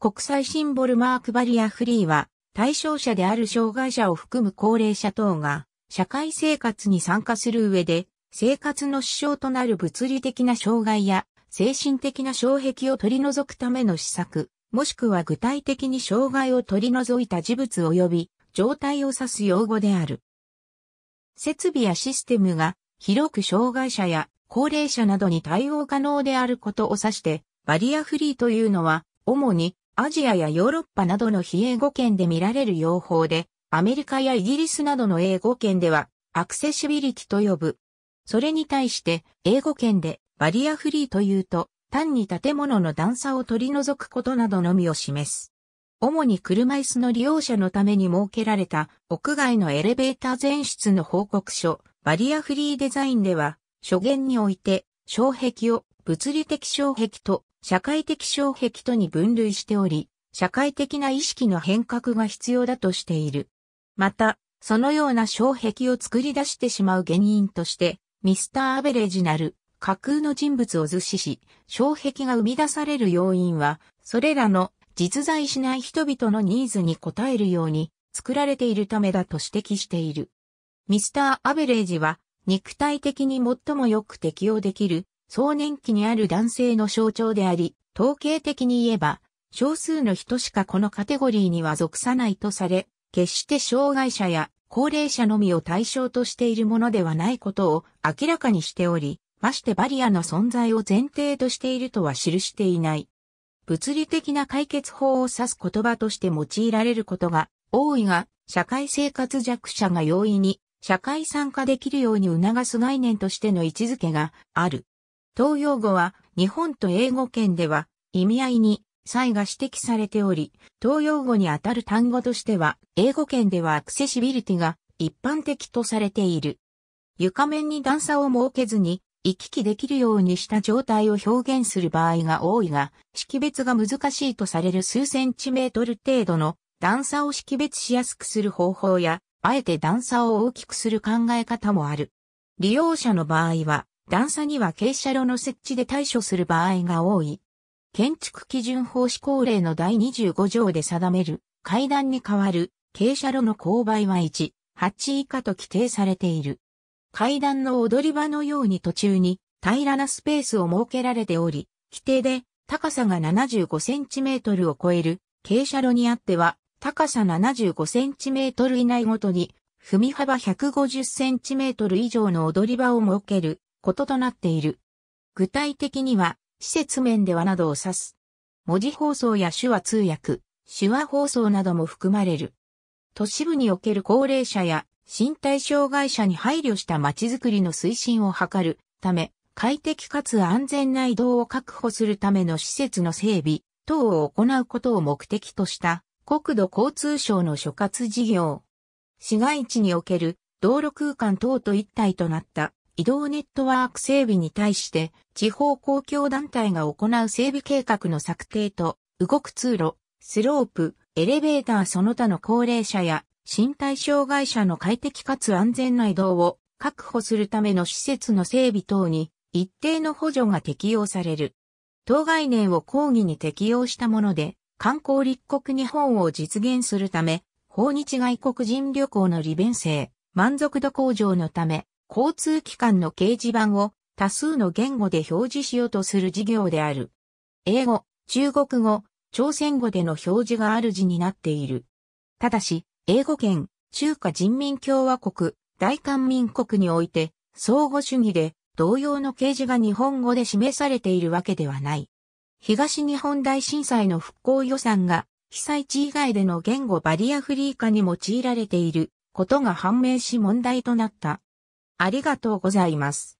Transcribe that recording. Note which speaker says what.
Speaker 1: 国際シンボルマークバリアフリーは、対象者である障害者を含む高齢者等が、社会生活に参加する上で、生活の支障となる物理的な障害や、精神的な障壁を取り除くための施策、もしくは具体的に障害を取り除いた事物及び、状態を指す用語である。設備やシステムが、広く障害者や高齢者などに対応可能であることを指して、バリアフリーというのは、主にアジアやヨーロッパなどの非英語圏で見られる用法で、アメリカやイギリスなどの英語圏では、アクセシビリティと呼ぶ。それに対して、英語圏でバリアフリーというと、単に建物の段差を取り除くことなどのみを示す。主に車椅子の利用者のために設けられた屋外のエレベーター全室の報告書、バリアフリーデザインでは、諸言において、障壁を物理的障壁と社会的障壁とに分類しており、社会的な意識の変革が必要だとしている。また、そのような障壁を作り出してしまう原因として、ミスター・アベレージなる架空の人物を図示し、障壁が生み出される要因は、それらの実在しない人々のニーズに応えるように作られているためだと指摘している。ミスター・アベレージは、肉体的に最もよく適応できる壮年期にある男性の象徴であり、統計的に言えば、少数の人しかこのカテゴリーには属さないとされ、決して障害者や高齢者のみを対象としているものではないことを明らかにしており、ましてバリアの存在を前提としているとは記していない。物理的な解決法を指す言葉として用いられることが多いが、社会生活弱者が容易に社会参加できるように促す概念としての位置づけがある。東洋語は日本と英語圏では意味合いに差異が指摘されており、東洋語にあたる単語としては英語圏ではアクセシビリティが一般的とされている。床面に段差を設けずに行き来できるようにした状態を表現する場合が多いが、識別が難しいとされる数センチメートル程度の段差を識別しやすくする方法や、あえて段差を大きくする考え方もある。利用者の場合は、段差には傾斜路の設置で対処する場合が多い。建築基準法施行令の第25条で定める階段に代わる傾斜路の勾配は1、8以下と規定されている。階段の踊り場のように途中に平らなスペースを設けられており、規定で高さが75センチメートルを超える傾斜路にあっては高さ75センチメートル以内ごとに踏み幅150センチメートル以上の踊り場を設けることとなっている。具体的には、施設面ではなどを指す。文字放送や手話通訳、手話放送なども含まれる。都市部における高齢者や身体障害者に配慮した街づくりの推進を図るため、快適かつ安全な移動を確保するための施設の整備等を行うことを目的とした国土交通省の所轄事業。市街地における道路空間等と一体となった移動ネットワーク整備に対して地方公共団体が行う整備計画の策定と動く通路、スロープ、エレベーターその他の高齢者や身体障害者の快適かつ安全な移動を確保するための施設の整備等に一定の補助が適用される。当概念を講義に適用したもので、観光立国日本を実現するため、訪日外国人旅行の利便性、満足度向上のため、交通機関の掲示板を多数の言語で表示しようとする事業である。英語、中国語、朝鮮語での表示がある字になっている。ただし、英語圏、中華人民共和国、大韓民国において、相互主義で同様の掲示が日本語で示されているわけではない。東日本大震災の復興予算が被災地以外での言語バリアフリー化に用いられていることが判明し問題となった。ありがとうございます。